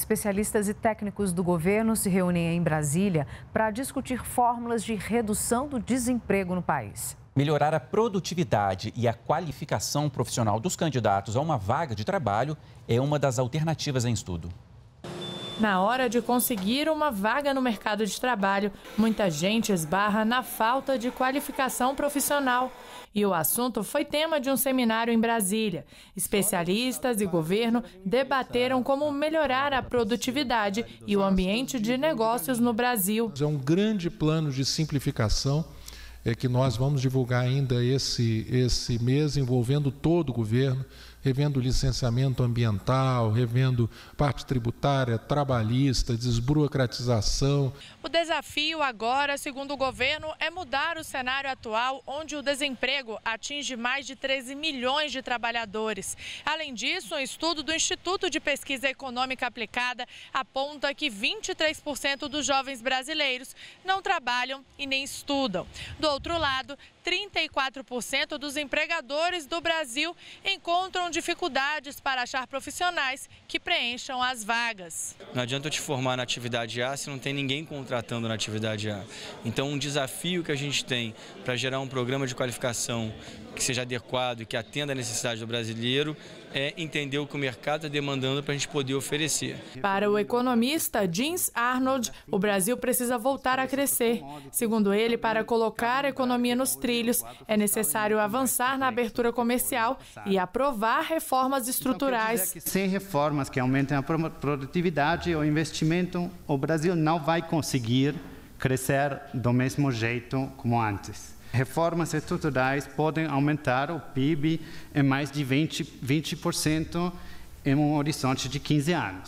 Especialistas e técnicos do governo se reúnem em Brasília para discutir fórmulas de redução do desemprego no país. Melhorar a produtividade e a qualificação profissional dos candidatos a uma vaga de trabalho é uma das alternativas em estudo. Na hora de conseguir uma vaga no mercado de trabalho, muita gente esbarra na falta de qualificação profissional. E o assunto foi tema de um seminário em Brasília. Especialistas e governo debateram como melhorar a produtividade e o ambiente de negócios no Brasil. É um grande plano de simplificação é que nós vamos divulgar ainda esse, esse mês, envolvendo todo o governo, revendo licenciamento ambiental, revendo parte tributária, trabalhista, desburocratização. O desafio agora, segundo o governo, é mudar o cenário atual, onde o desemprego atinge mais de 13 milhões de trabalhadores. Além disso, um estudo do Instituto de Pesquisa Econômica Aplicada aponta que 23% dos jovens brasileiros não trabalham e nem estudam. Do outro lado, 34% dos empregadores do Brasil encontram dificuldades para achar profissionais que preencham as vagas. Não adianta eu te formar na atividade A se não tem ninguém contratando na atividade A. Então, um desafio que a gente tem para gerar um programa de qualificação que seja adequado e que atenda a necessidade do brasileiro é entender o que o mercado está demandando para a gente poder oferecer. Para o economista James Arnold, o Brasil precisa voltar a crescer. Segundo ele, para colocar a economia nos trilhos, é necessário avançar na abertura comercial e aprovar reformas então, estruturais. Então, sem reformas que aumentem a produtividade, o investimento, o Brasil não vai conseguir crescer do mesmo jeito como antes. Reformas estruturais podem aumentar o PIB em mais de 20%, 20 em um horizonte de 15 anos.